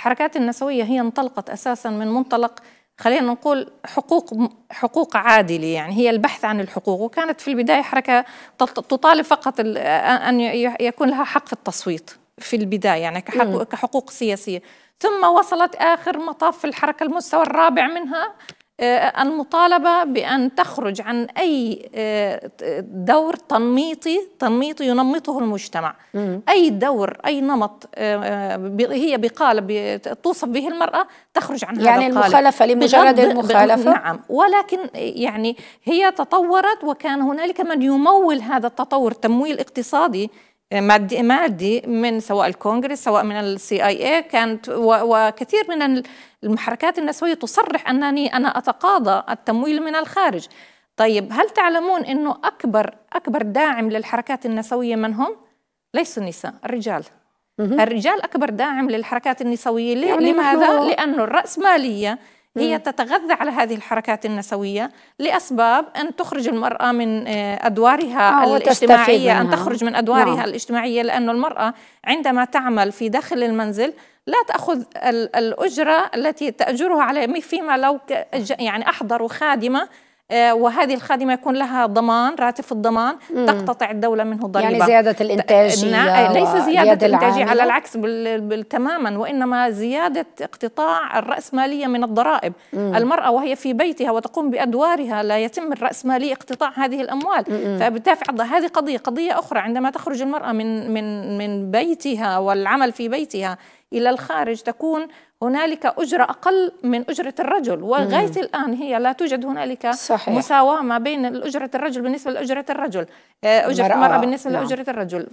الحركات النسوية هي انطلقت أساسا من منطلق خلينا نقول حقوق حقوق عادله يعني هي البحث عن الحقوق وكانت في البدايه حركه تطالب فقط ان يكون لها حق في التصويت في البدايه يعني كحقوق كحقوق سياسيه ثم وصلت اخر مطاف في الحركه المستوى الرابع منها آه، المطالبة بأن تخرج عن أي آه، دور تنميطي تنميطي ينمطه المجتمع أي دور أي نمط آه، هي بقالب توصف به المرأة تخرج عن يعني هذا يعني المخالفة لمجرد المخالفة نعم ولكن يعني هي تطورت وكان هنالك من يمول هذا التطور تمويل اقتصادي مادي مادي من سواء الكونغرس سواء من السي اي اي كانت وكثير من المحركات النسويه تصرح انني انا اتقاضى التمويل من الخارج طيب هل تعلمون انه اكبر اكبر داعم للحركات النسويه من هم ليسوا النساء الرجال الرجال اكبر داعم للحركات النسويه ليه؟ يعني لماذا لانه الراسماليه هي تتغذى على هذه الحركات النسوية لأسباب أن تخرج المرأة من آه، أدوارها آه، الاجتماعية أن تخرج من أدوارها نعم. الاجتماعية لأن المرأة عندما تعمل في داخل المنزل لا تأخذ الأجرة التي تأجرها على فيما لو يعني أحضروا خادمة آه، وهذه الخادمه يكون لها ضمان راتب الضمان مم. تقتطع الدوله منه ضريبه يعني زياده الانتاجيه نعم، ليس زياده الانتاجيه على العكس تماما وانما زياده اقتطاع الراسماليه من الضرائب مم. المراه وهي في بيتها وتقوم بادوارها لا يتم الراسمالي اقتطاع هذه الاموال فبتدفع هذه قضيه قضيه اخرى عندما تخرج المراه من من من بيتها والعمل في بيتها إلى الخارج تكون هنالك أجرة أقل من أجرة الرجل وغاية الآن هي لا توجد هنالك مساواة ما بين أجرة الرجل بالنسبة لأجرة الرجل آه، أجرة المرأة بالنسبة لأجرة نعم. الرجل